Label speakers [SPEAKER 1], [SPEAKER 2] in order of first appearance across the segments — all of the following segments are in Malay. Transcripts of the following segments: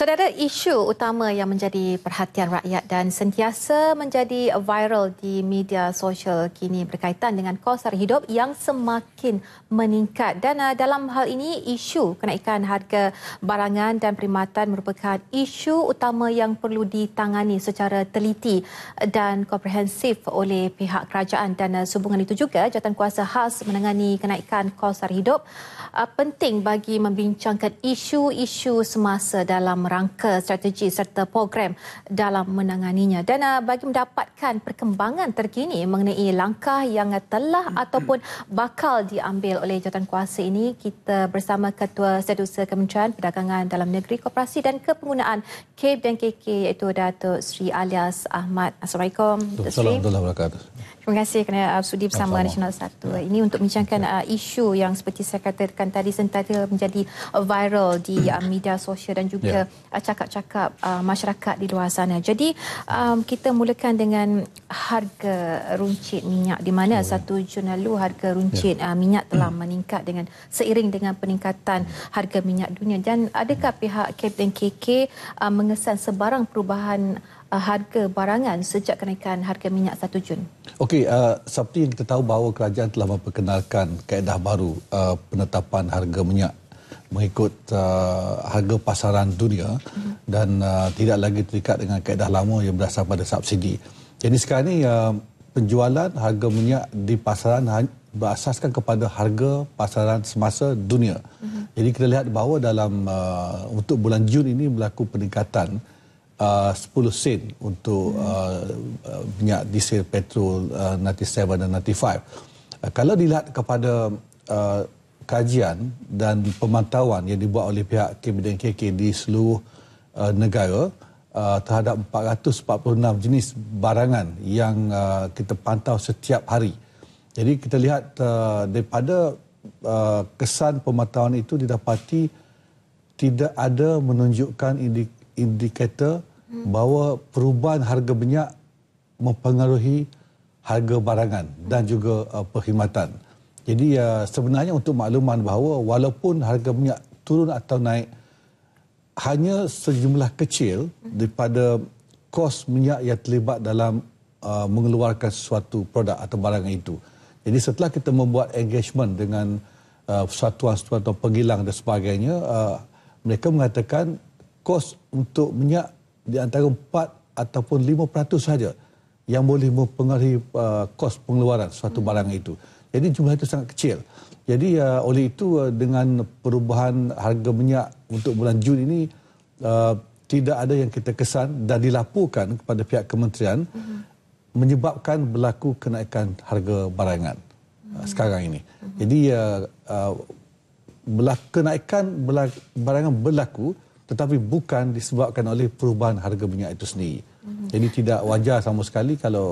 [SPEAKER 1] Saudara, isu utama yang menjadi perhatian rakyat dan sentiasa menjadi viral di media sosial kini berkaitan dengan kos sara hidup yang semakin meningkat. Dan uh, dalam hal ini, isu kenaikan harga barangan dan perkhidmatan merupakan isu utama yang perlu ditangani secara teliti dan komprehensif oleh pihak kerajaan. Dan uh, sehubungan itu juga, jawatan kuasa khas menangani kenaikan kos sara hidup uh, penting bagi membincangkan isu-isu semasa dalam merangka strategi serta program dalam menanganinya. Dan uh, bagi mendapatkan perkembangan terkini mengenai langkah yang telah hmm. ataupun bakal diambil oleh jawatan kuasa ini, kita bersama Ketua Setiausaha Kementerian Perdagangan Dalam Negeri Koperasi dan Kepenggunaan KB e dan KK iaitu Datuk Sri Alias Ahmad. Assalamualaikum. Assalamualaikum. Terima kasih kerana uh, sudi bersama Sama. Nasional 1. Ya. Ini untuk bincangkan ya. uh, isu yang seperti saya katakan tadi sentiasa menjadi uh, viral di uh, media sosial dan juga ya. Uh, cakap-cakap uh, masyarakat di luar sana. Jadi um, kita mulakan dengan harga runcit minyak di mana satu oh, ya. Jun lalu harga runcit ya. uh, minyak telah meningkat dengan seiring dengan peningkatan harga minyak dunia dan adakah pihak Captain KK uh, mengesan sebarang perubahan uh, harga barangan sejak kenaikan harga minyak 1 Jun?
[SPEAKER 2] Okey, uh, eh, seperti yang kita tahu bahawa kerajaan telah memperkenalkan kaedah baru uh, penetapan harga minyak mengikut uh, harga pasaran dunia uh-huh. dan uh, tidak lagi terikat dengan kaedah lama yang berdasar pada subsidi. Jadi sekarang ini uh, penjualan harga minyak di pasaran berasaskan kepada harga pasaran semasa dunia. Uh-huh. Jadi kita lihat bahawa dalam uh, untuk bulan Jun ini berlaku peningkatan uh, uh, 10 sen untuk uh, uh, minyak diesel petrol uh, 97 dan 95. Uh, kalau dilihat kepada uh, kajian dan pemantauan yang dibuat oleh pihak Kementerian KK di seluruh uh, negara uh, terhadap 446 jenis barangan yang uh, kita pantau setiap hari. Jadi kita lihat uh, daripada uh, kesan pemantauan itu didapati tidak ada menunjukkan indikator bahawa perubahan harga minyak mempengaruhi harga barangan dan juga uh, perkhidmatan. Jadi uh, sebenarnya untuk makluman bahawa walaupun harga minyak turun atau naik hanya sejumlah kecil daripada kos minyak yang terlibat dalam uh, mengeluarkan sesuatu produk atau barangan itu. Jadi setelah kita membuat engagement dengan uh, satuan-satuan atau pengilang dan sebagainya, uh, mereka mengatakan kos untuk minyak di antara 4 ataupun 5% saja yang boleh mempengaruhi uh, kos pengeluaran suatu hmm. barang itu. Jadi jumlah itu sangat kecil. Jadi uh, oleh itu uh, dengan perubahan harga minyak untuk bulan Jun ini uh, tidak ada yang kita kesan dan dilaporkan kepada pihak kementerian mm-hmm. menyebabkan berlaku kenaikan harga barangan mm-hmm. sekarang ini. Mm-hmm. Jadi uh, uh, kenaikan barangan berlaku tetapi bukan disebabkan oleh perubahan harga minyak itu sendiri. Mhm. Jadi tidak wajar sama sekali kalau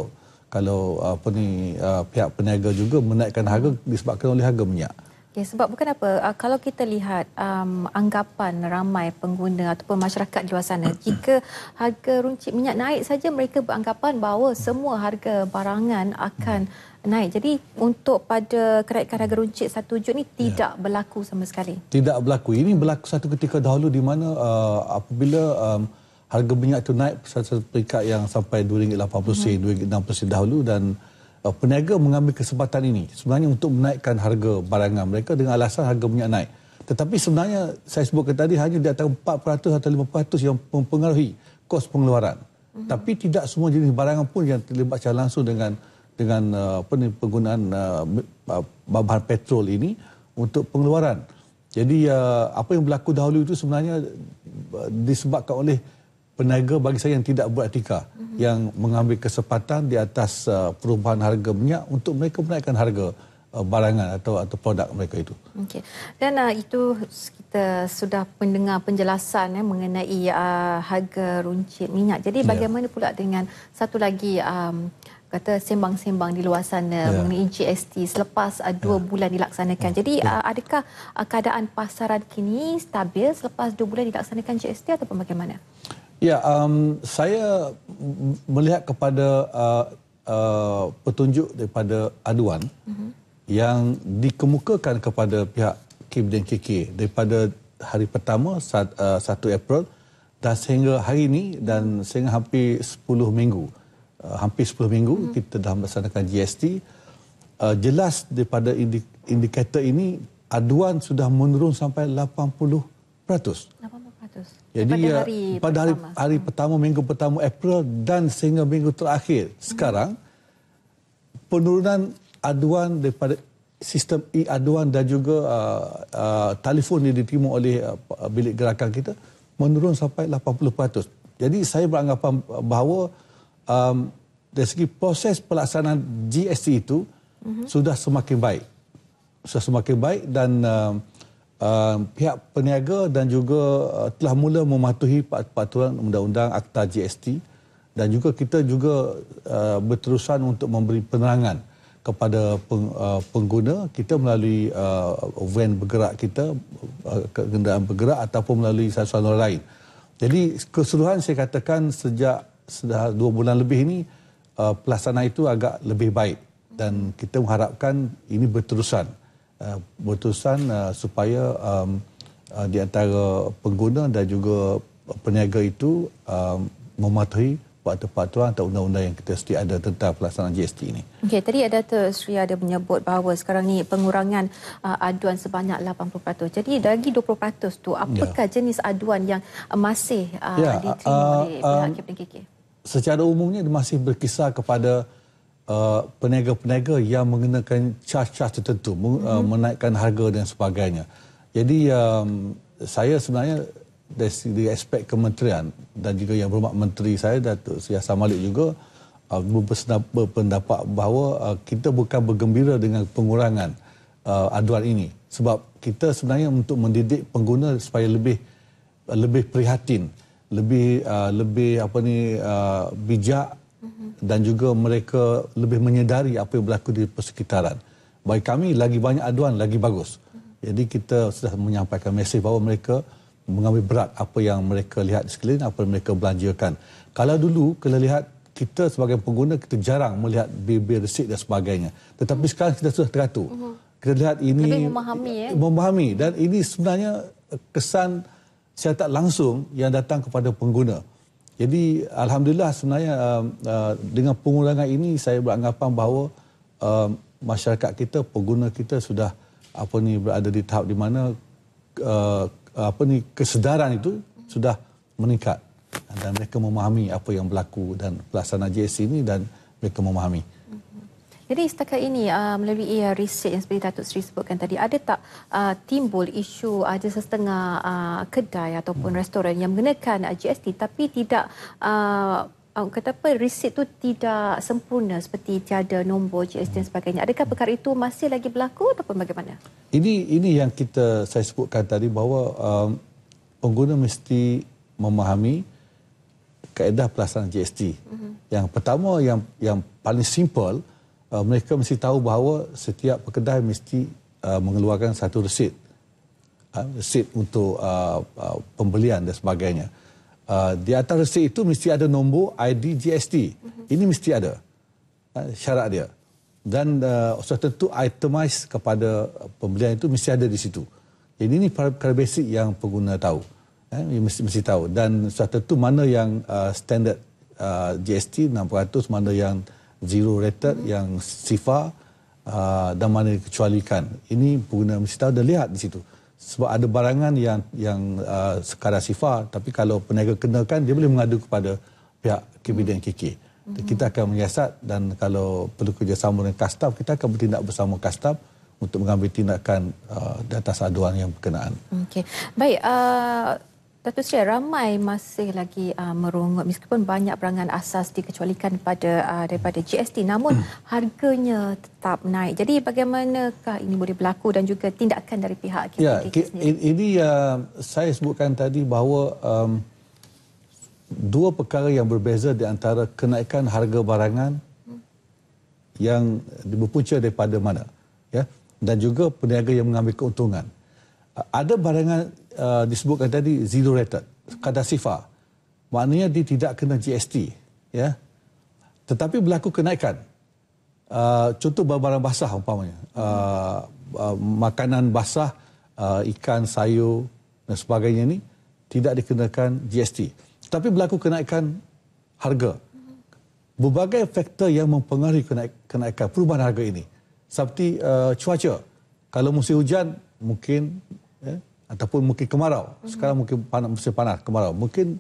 [SPEAKER 2] kalau apa ni uh, pihak peniaga juga menaikkan harga disebabkan oleh harga minyak.
[SPEAKER 1] Okay, ya, sebab bukan apa uh, kalau kita lihat um, anggapan ramai pengguna ataupun masyarakat di luar sana jika harga runcit minyak naik saja mereka beranggapan bahawa semua harga barangan akan hmm naik. Jadi untuk pada kenaikan harga runcit satu jun ini ya. tidak ya. berlaku sama sekali.
[SPEAKER 2] Tidak berlaku. Ini berlaku satu ketika dahulu di mana uh, apabila um, harga minyak itu naik satu peringkat yang sampai RM2.80, RM2.60 hmm. dahulu dan uh, peniaga mengambil kesempatan ini sebenarnya untuk menaikkan harga barangan mereka dengan alasan harga minyak naik. Tetapi sebenarnya saya sebutkan tadi hanya di atas 400 atau 500 yang mempengaruhi kos pengeluaran. Mm-hmm. Tapi tidak semua jenis barangan pun yang terlibat secara langsung dengan dengan uh, penggunaan uh, uh, bahan petrol ini untuk pengeluaran. Jadi uh, apa yang berlaku dahulu itu sebenarnya uh, disebabkan oleh peniaga bagi saya yang tidak beretika mm -hmm. yang mengambil kesempatan di atas uh, perubahan harga minyak untuk mereka menaikkan harga uh, barangan atau atau produk mereka itu.
[SPEAKER 1] Okey. Dan uh, itu kita sudah mendengar penjelasan eh, mengenai uh, harga runcit minyak. Jadi ya. bagaimana yeah. pula dengan satu lagi um, kata sembang-sembang di luar sana yeah. mengenai GST selepas uh, dua yeah. bulan dilaksanakan. Jadi yeah. Ya. uh, adakah uh, keadaan pasaran kini stabil selepas dua bulan dilaksanakan GST ataupun bagaimana?
[SPEAKER 2] Ya, yeah, um, saya melihat kepada uh, uh, petunjuk daripada aduan mm-hmm. yang dikemukakan kepada pihak KIM dan KK daripada hari pertama saat, uh, April dan sehingga hari ini dan mhm. sehingga hampir 10 minggu. Uh, hampir 10 minggu hmm. kita dah melaksanakan GST. Uh, jelas daripada indikator ini aduan sudah menurun sampai 80%. 80%. Jadi pada ya, uh, pertama, pada hari pertama. hari pertama minggu pertama April dan sehingga minggu terakhir hmm. sekarang penurunan aduan daripada sistem e-aduan dan juga uh, uh, telefon yang diterima oleh uh, uh bilik gerakan kita menurun sampai 80%. Jadi saya beranggapan bahawa uh, um, dari segi proses pelaksanaan GST itu mm-hmm. sudah semakin baik. Sudah semakin baik dan uh, uh, pihak peniaga dan juga uh, telah mula mematuhi peraturan undang-undang akta GST dan juga kita juga uh, berterusan untuk memberi penerangan kepada peng, uh, pengguna kita melalui uh, van bergerak kita uh, kenderaan bergerak ataupun melalui saluran lain. Jadi keseluruhan saya katakan sejak sudah dua bulan lebih ini uh, pelaksanaan itu agak lebih baik dan kita mengharapkan ini berterusan uh, berterusan uh, supaya um, uh, di antara pengguna dan juga peniaga itu um, mematuhi peraturan-peraturan atau undang-undang yang kita setiap ada tentang pelaksanaan GST ini.
[SPEAKER 1] Okay, tadi Dato' Sri ada menyebut bahawa sekarang ni pengurangan uh, aduan sebanyak 80%. Jadi lagi 20% tu ya. apakah ya. jenis aduan yang masih uh, ya. diterima uh, oleh uh, pihak KPKK?
[SPEAKER 2] secara umumnya masih berkisar kepada uh, peniaga-peniaga yang mengenakan cas-cas tertentu, mm-hmm. uh, mhm. menaikkan harga dan sebagainya. Jadi um, saya sebenarnya dari aspek kementerian dan juga yang berhormat menteri saya Datuk Seri Malik juga uh, berpendapat bahawa uh, kita bukan bergembira dengan pengurangan uh, aduan ini sebab kita sebenarnya untuk mendidik pengguna supaya lebih uh, lebih prihatin lebih uh, lebih apa ni uh, bijak dan juga mereka lebih menyedari apa yang berlaku di persekitaran. Baik kami lagi banyak aduan lagi bagus. Jadi kita sudah menyampaikan mesej bahawa mereka mengambil berat apa yang mereka lihat di sekeliling apa yang mereka belanjakan. Kalau dulu kita lihat kita sebagai pengguna kita jarang melihat bibir resit dan sebagainya. Tetapi sekarang kita sudah teratur. Mhm. Kita lihat ini lebih memahami ya. Memahami dan ini sebenarnya kesan secara tak langsung yang datang kepada pengguna. Jadi alhamdulillah sebenarnya uh, uh, dengan pengurangan ini saya beranggapan bahawa uh, masyarakat kita, pengguna kita sudah apa ni berada di tahap di mana uh, apa ni kesedaran itu sudah meningkat dan mereka memahami apa yang berlaku dan pelaksanaan JSC ini dan mereka memahami.
[SPEAKER 1] Jadi setakat ini uh, melalui uh, riset yang seperti Datuk Seri sebutkan tadi, ada tak uh, timbul isu ada uh, sesetengah uh, kedai ataupun hmm. restoran yang menggunakan uh, GST tapi tidak uh, uh, kata apa riset tu tidak sempurna seperti tiada nombor GST dan sebagainya. Adakah perkara itu masih lagi berlaku ataupun bagaimana?
[SPEAKER 2] Ini ini yang kita saya sebutkan tadi bahawa um, pengguna mesti memahami kaedah pelaksanaan GST. Mm-hmm. Yang pertama yang yang paling simple uh, mereka mesti tahu bahawa setiap pekedai mesti uh, mengeluarkan satu resit uh, resit untuk uh, uh, pembelian dan sebagainya uh, di atas resit itu mesti ada nombor ID GST mm-hmm. ini mesti ada uh, syarat dia dan uh, sudah tentu itemize kepada pembelian itu mesti ada di situ ini ni perkara basic yang pengguna tahu eh, mesti mesti tahu dan sudah tentu mana yang uh, standard uh, GST 600 mana yang zero rated hmm. yang sifar uh, dan mana dikecualikan. Ini pengguna mesti tahu dah lihat di situ. Sebab ada barangan yang yang uh, sekadar sifar tapi kalau peniaga kenakan dia boleh mengadu kepada pihak kebidan KK. Hmm. Kita akan menyiasat dan kalau perlu kerjasama dengan kastam kita akan bertindak bersama kastam untuk mengambil tindakan uh, di atas aduan yang berkenaan.
[SPEAKER 1] Okey. Baik, uh... Datuk Seri, ramai masih lagi uh, merungut meskipun banyak perangan asas dikecualikan pada uh, daripada GST namun hmm. harganya tetap naik. Jadi bagaimanakah ini boleh berlaku dan juga tindakan dari pihak KPK ya, sendiri?
[SPEAKER 2] Ini uh, saya sebutkan tadi bahawa um, dua perkara yang berbeza di antara kenaikan harga barangan hmm. yang berpunca daripada mana ya dan juga peniaga yang mengambil keuntungan. ada barangan Uh, disebutkan tadi zero rated kadar sifar maknanya dia tidak kena GST ya tetapi berlaku kenaikan uh, contoh barang-barang basah umpamanya uh, uh, makanan basah uh, ikan sayur dan sebagainya ini tidak dikenakan GST tapi berlaku kenaikan harga berbagai faktor yang mempengaruhi kenaik kenaikan perubahan harga ini seperti uh, cuaca kalau musim hujan mungkin eh, ataupun mungkin kemarau. Hmm. Sekarang mungkin panas, musim panas, kemarau. Mungkin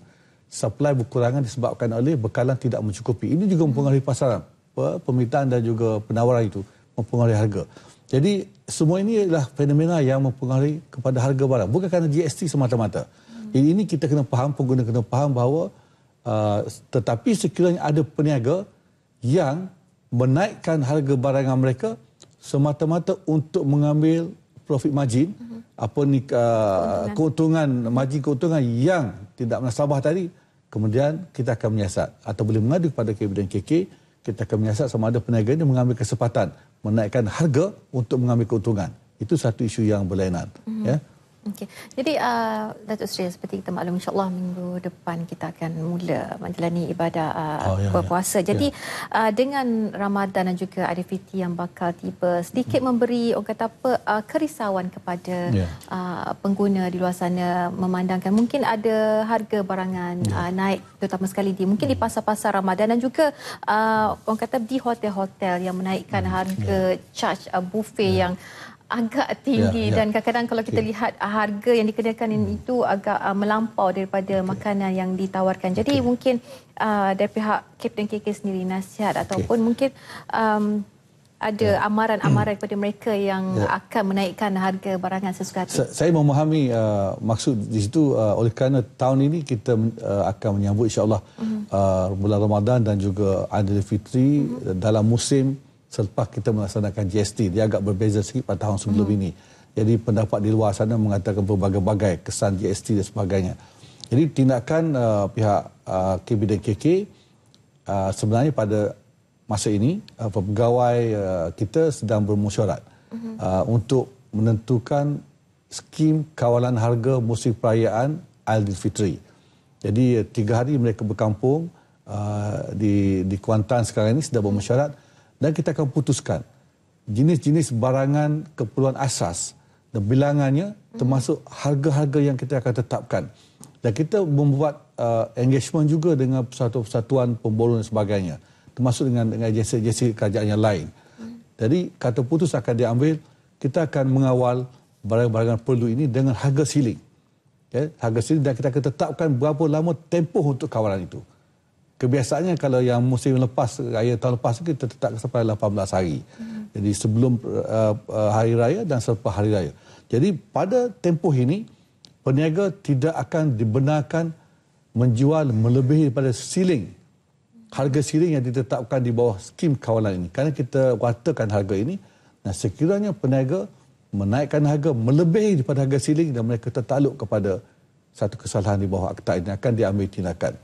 [SPEAKER 2] supply berkurangan disebabkan oleh bekalan tidak mencukupi. Ini juga hmm. mempengaruhi pasaran, permintaan dan juga penawaran itu mempengaruhi harga. Jadi semua ini adalah fenomena yang mempengaruhi kepada harga barang. Bukan kerana GST semata-mata. Hmm. Jadi ini kita kena faham, pengguna kena faham bahawa uh, tetapi sekiranya ada peniaga yang menaikkan harga barangan mereka semata-mata untuk mengambil profit margin uh-huh. Mhm. apa ni uh, keuntungan margin keuntungan yang tidak menasabah tadi kemudian kita akan menyiasat atau boleh mengadu kepada KB dan KK kita akan menyiasat sama ada peniaga ini mengambil kesempatan menaikkan harga untuk mengambil keuntungan itu satu isu yang berlainan
[SPEAKER 1] uh-huh. ya Okey. Jadi a uh, Datuk Seri seperti kita maklum Insyaallah minggu depan kita akan mula menjalani ibadah uh, oh, ya, ya. berpuasa. Ya. Jadi ya. Uh, dengan Ramadan dan juga Aidilfitri yang bakal tiba, sedikit hmm. memberi orang oh, kata apa uh, kerisauan kepada ya. uh, pengguna di luar sana memandangkan mungkin ada harga barangan ya. uh, naik terutama sekali di mungkin di hmm. pasar-pasar Ramadan dan juga uh, orang kata di hotel-hotel yang menaikkan hmm. harga ya. charge uh, buffet ya. yang agak ya, tinggi ya, ya. dan kadang-kadang kalau kita okay. lihat ah, harga yang dikenakan hmm. itu agak uh, melampau daripada okay. makanan yang ditawarkan. Jadi okay. mungkin uh, dari pihak Captain KK sendiri nasihat okay. ataupun mungkin um, ada ya. amaran-amaran kepada mereka yang ya. akan menaikkan harga barangan sesuka hati.
[SPEAKER 2] Saya memahami uh, maksud di situ uh, oleh kerana tahun ini kita uh, akan menyambut Insyaallah uh -huh. uh, bulan Ramadan dan juga Aidilfitri uh mhm. -huh. dalam musim selepas kita melaksanakan GST. Dia agak berbeza sikit pada tahun sebelum hmm. ini. Jadi pendapat di luar sana mengatakan berbagai-bagai kesan GST dan sebagainya. Jadi tindakan uh, pihak uh, KB dan KK uh, sebenarnya pada masa ini uh, pegawai uh, kita sedang bermusyarat mm-hmm. untuk menentukan skim kawalan harga musim perayaan Aidilfitri. Jadi uh, tiga hari mereka berkampung uh, di di Kuantan sekarang ini sedang bermusyarat mm dan kita akan putuskan jenis-jenis barangan keperluan asas dan bilangannya termasuk harga-harga yang kita akan tetapkan. Dan kita membuat uh, engagement juga dengan persatuan-persatuan pemborong dan sebagainya termasuk dengan dengan jenis-jenis kerajaan yang lain. Jadi kata putus akan diambil, kita akan mengawal barang-barang perlu ini dengan harga siling. Okay? Ya, harga siling dan kita akan tetapkan berapa lama tempoh untuk kawalan itu kebiasaannya kalau yang musim lepas raya tahun lepas kita tetap sampai 18 hari. Hmm. Jadi sebelum uh, uh, hari raya dan selepas hari raya. Jadi pada tempoh ini peniaga tidak akan dibenarkan menjual melebihi daripada siling harga siling yang ditetapkan di bawah skim kawalan ini. Kerana kita watakan harga ini Nah sekiranya peniaga menaikkan harga melebihi daripada harga siling dan mereka tertaluk kepada satu kesalahan di bawah akta ini akan diambil tindakan.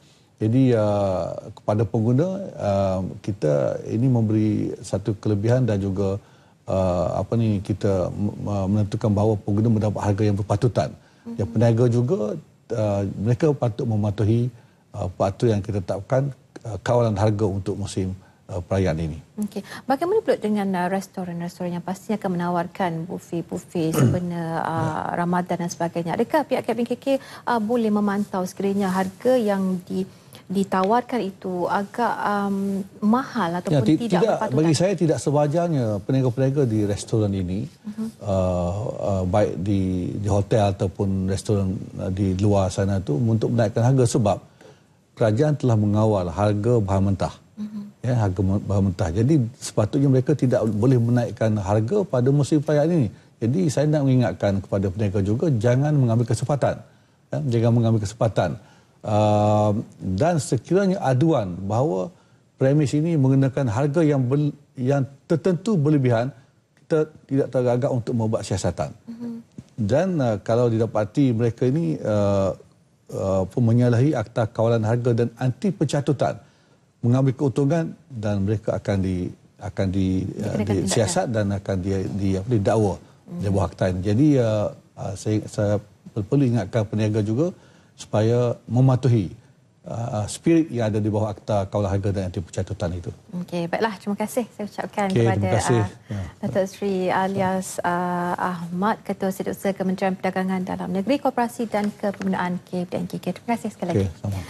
[SPEAKER 2] Jadi uh, kepada pengguna uh, kita ini memberi satu kelebihan dan juga uh, apa ni kita menentukan bahawa pengguna mendapat harga yang berpatutan. Mm-hmm. peniaga juga uh, mereka patut mematuhi uh, patut yang kita tetapkan uh, kawalan harga untuk musim uh, perayaan ini.
[SPEAKER 1] Okay, Bagaimana pula dengan uh, restoran-restoran yang pastinya akan menawarkan buffet-buffet hmm. sebenar uh, ya. Ramadan dan sebagainya. Adakah pihak KBKK uh, boleh memantau sekiranya harga yang di ditawarkan itu agak um, mahal ya, ataupun ya, tidak, tidak patut.
[SPEAKER 2] Bagi saya tidak sewajarnya peniaga-peniaga di restoran ini uh mhm. -huh. uh, uh, baik di, di hotel ataupun restoran uh, di luar sana itu untuk menaikkan harga sebab kerajaan telah mengawal harga bahan mentah. Mhm. Ya harga bahan mentah. Jadi sepatutnya mereka tidak boleh menaikkan harga pada musim perayaan ini. Jadi saya nak mengingatkan kepada peniaga juga jangan mengambil kesempatan. Ya, jangan mengambil kesempatan. Ehm, dan sekiranya aduan bahawa premis ini mengenakan harga yang ber, yang tertentu berlebihan kita tidak teragak untuk membuat siasatan mm -hmm. dan uh, kalau didapati mereka ini uh, uh, menyalahi akta kawalan harga dan anti pencatutan mengambil keuntungan dan mereka akan di akan di, di siasat ya. dan akan di di apa di dakwa mm -hmm. di bawah akta ini. jadi uh, uh, saya, saya perlu ingatkan peniaga juga supaya mematuhi uh, spirit yang ada di bawah akta kaulah harga dan anti pencatutan itu.
[SPEAKER 1] Okey, baiklah terima kasih saya ucapkan okay, kepada uh, ya. Datuk Sri alias uh, Ahmad Ketua Setiausaha Kementerian Perdagangan Dalam Negeri Koperasi dan Kepembinaan KPDNK. Terima kasih sekali lagi.
[SPEAKER 2] Sama.